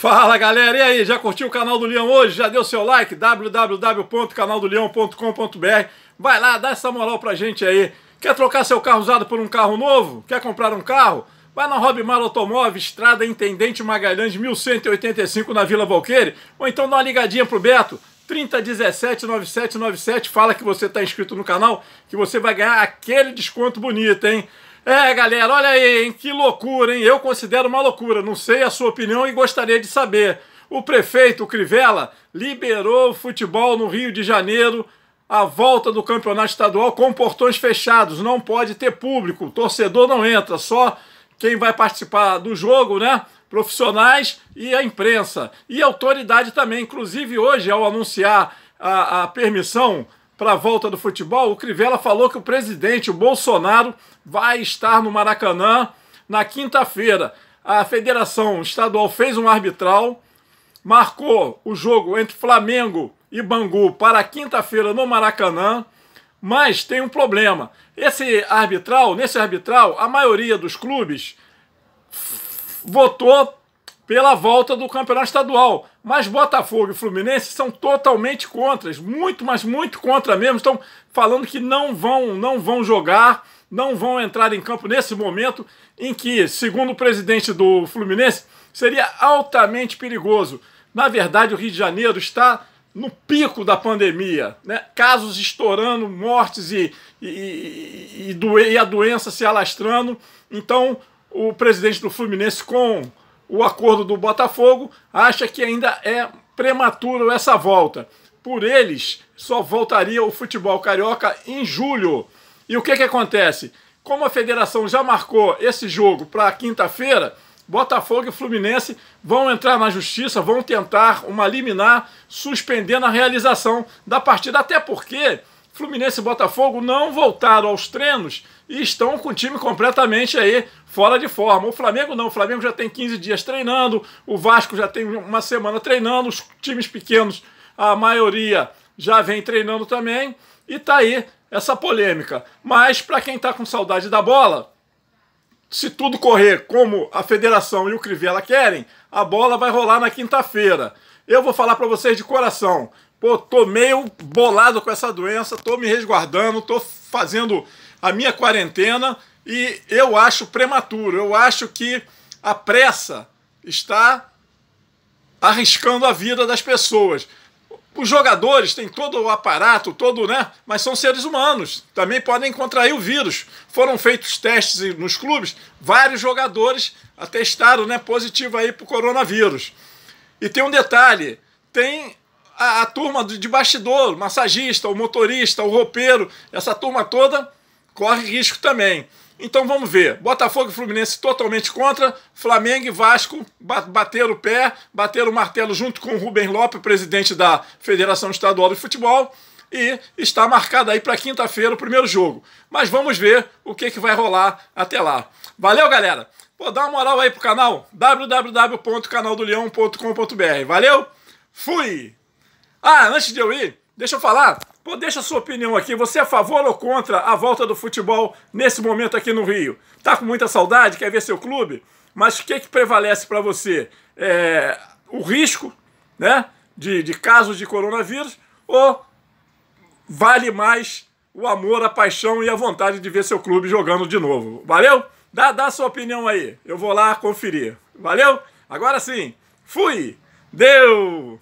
Fala galera, e aí? Já curtiu o canal do Leão hoje? Já deu seu like? www.canaldoleão.com.br Vai lá, dá essa moral pra gente aí. Quer trocar seu carro usado por um carro novo? Quer comprar um carro? Vai na Robmar Automóvel, Estrada Intendente Magalhães, 1185 na Vila Valqueire. Ou então dá uma ligadinha pro Beto, 30179797. Fala que você tá inscrito no canal, que você vai ganhar aquele desconto bonito, hein? É, galera, olha aí, hein? Que loucura, hein? Eu considero uma loucura. Não sei a sua opinião e gostaria de saber. O prefeito Crivella liberou o futebol no Rio de Janeiro a volta do campeonato estadual com portões fechados. Não pode ter público. O torcedor não entra, só quem vai participar do jogo, né? Profissionais e a imprensa. E a autoridade também. Inclusive, hoje, ao anunciar a, a permissão para a volta do futebol, o Crivella falou que o presidente, o Bolsonaro, vai estar no Maracanã na quinta-feira. A Federação Estadual fez um arbitral, marcou o jogo entre Flamengo e Bangu para quinta-feira no Maracanã, mas tem um problema. Esse arbitral, nesse arbitral, a maioria dos clubes votou pela volta do campeonato estadual. Mas Botafogo e Fluminense são totalmente contra, muito, mas muito contra mesmo. Estão falando que não vão, não vão jogar, não vão entrar em campo nesse momento em que, segundo o presidente do Fluminense, seria altamente perigoso. Na verdade, o Rio de Janeiro está no pico da pandemia, né? casos estourando, mortes e, e, e, e a doença se alastrando. Então, o presidente do Fluminense, com o acordo do Botafogo, acha que ainda é prematuro essa volta. Por eles, só voltaria o futebol carioca em julho. E o que, que acontece? Como a federação já marcou esse jogo para quinta-feira, Botafogo e Fluminense vão entrar na justiça, vão tentar uma liminar suspendendo a realização da partida, até porque Fluminense e Botafogo não voltaram aos treinos e estão com o time completamente aí fora de forma. O Flamengo não, o Flamengo já tem 15 dias treinando, o Vasco já tem uma semana treinando, os times pequenos, a maioria já vem treinando também, e tá aí essa polêmica. Mas para quem tá com saudade da bola, se tudo correr como a federação e o Crivella querem, a bola vai rolar na quinta-feira. Eu vou falar para vocês de coração, Pô, tô meio bolado com essa doença, tô me resguardando, tô fazendo a minha quarentena e eu acho prematuro, eu acho que a pressa está arriscando a vida das pessoas. Os jogadores têm todo o aparato, todo, né? Mas são seres humanos, também podem contrair o vírus. Foram feitos testes nos clubes, vários jogadores atestaram, né, positivo aí para o coronavírus. E tem um detalhe, tem a, a turma de bastidor, massagista, o motorista, o roupeiro, essa turma toda corre risco também. Então vamos ver. Botafogo e Fluminense totalmente contra. Flamengo e Vasco bateram o pé, bateram o martelo junto com o Rubem Lopes, presidente da Federação Estadual de Futebol. E está marcado aí para quinta-feira o primeiro jogo. Mas vamos ver o que, que vai rolar até lá. Valeu, galera! Pô, dá uma moral aí pro canal www.canaldoleão.com.br. Valeu? Fui! Ah, antes de eu ir, deixa eu falar. Pô, deixa a sua opinião aqui. Você é a favor ou contra a volta do futebol nesse momento aqui no Rio? Tá com muita saudade? Quer ver seu clube? Mas o que, que prevalece para você? É, o risco né, de, de casos de coronavírus ou vale mais o amor, a paixão e a vontade de ver seu clube jogando de novo? Valeu? Dá, dá a sua opinião aí. Eu vou lá conferir. Valeu? Agora sim. Fui. Deu.